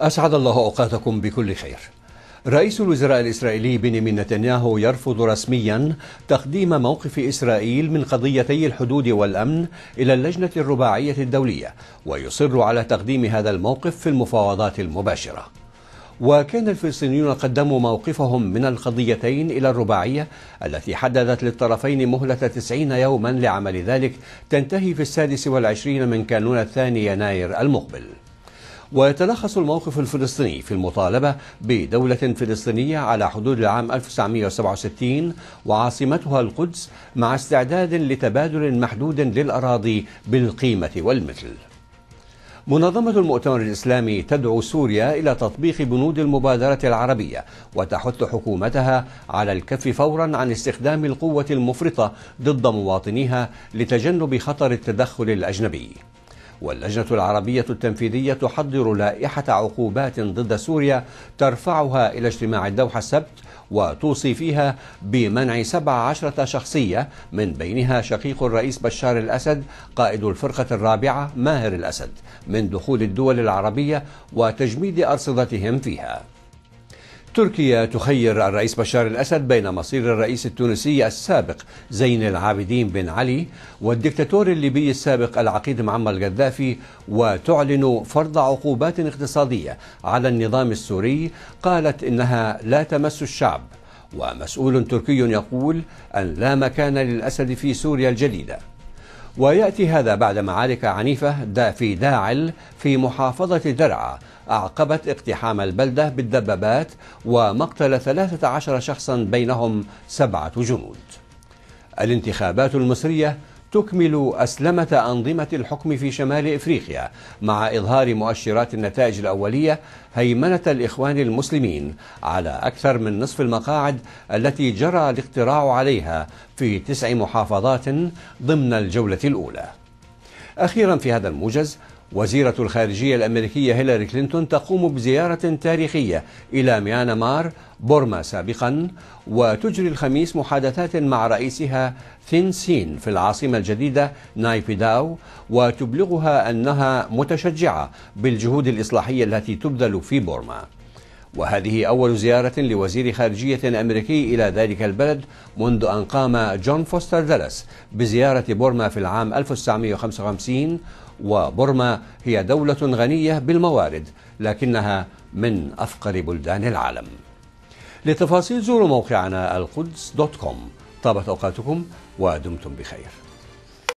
أسعد الله أوقاتكم بكل خير رئيس الوزراء الإسرائيلي بنيامين نتنياهو يرفض رسميا تقديم موقف إسرائيل من قضيتي الحدود والأمن إلى اللجنة الرباعية الدولية ويصر على تقديم هذا الموقف في المفاوضات المباشرة وكان الفلسطينيون قدموا موقفهم من القضيتين إلى الرباعية التي حددت للطرفين مهلة 90 يوما لعمل ذلك تنتهي في السادس والعشرين من كانون الثاني يناير المقبل ويتلخص الموقف الفلسطيني في المطالبة بدولة فلسطينية على حدود العام 1967 وعاصمتها القدس مع استعداد لتبادل محدود للأراضي بالقيمة والمثل منظمة المؤتمر الإسلامي تدعو سوريا إلى تطبيق بنود المبادرة العربية وتحث حكومتها على الكف فورا عن استخدام القوة المفرطة ضد مواطنيها لتجنب خطر التدخل الأجنبي واللجنة العربية التنفيذية تحضر لائحة عقوبات ضد سوريا ترفعها إلى اجتماع الدوحة السبت وتوصي فيها بمنع 17 شخصية من بينها شقيق الرئيس بشار الأسد قائد الفرقة الرابعة ماهر الأسد من دخول الدول العربية وتجميد أرصدتهم فيها تركيا تخير الرئيس بشار الأسد بين مصير الرئيس التونسي السابق زين العابدين بن علي والدكتاتور الليبي السابق العقيد معمر القذافي وتعلن فرض عقوبات اقتصادية على النظام السوري قالت إنها لا تمس الشعب ومسؤول تركي يقول أن لا مكان للأسد في سوريا الجديدة ويأتي هذا بعد معارك عنيفة في داعل في محافظة درعا أعقبت اقتحام البلدة بالدبابات ومقتل 13 شخصا بينهم سبعة جنود الانتخابات المصرية تكمل أسلمة أنظمة الحكم في شمال إفريقيا مع إظهار مؤشرات النتائج الأولية هيمنة الإخوان المسلمين على أكثر من نصف المقاعد التي جرى الاقتراع عليها في تسع محافظات ضمن الجولة الأولى أخيرا في هذا الموجز وزيرة الخارجية الأمريكية هيلاري كلينتون تقوم بزيارة تاريخية إلى ميانمار بورما سابقا وتجري الخميس محادثات مع رئيسها ثين سين في العاصمة الجديدة نايبيداو وتبلغها أنها متشجعة بالجهود الإصلاحية التي تبذل في بورما وهذه أول زيارة لوزير خارجية أمريكي إلى ذلك البلد منذ أن قام جون فوستر دالاس بزيارة بورما في العام 1955 وبورما هي دولة غنية بالموارد لكنها من أفقر بلدان العالم لتفاصيل زوروا موقعنا القدس دوت كوم طابت أوقاتكم ودمتم بخير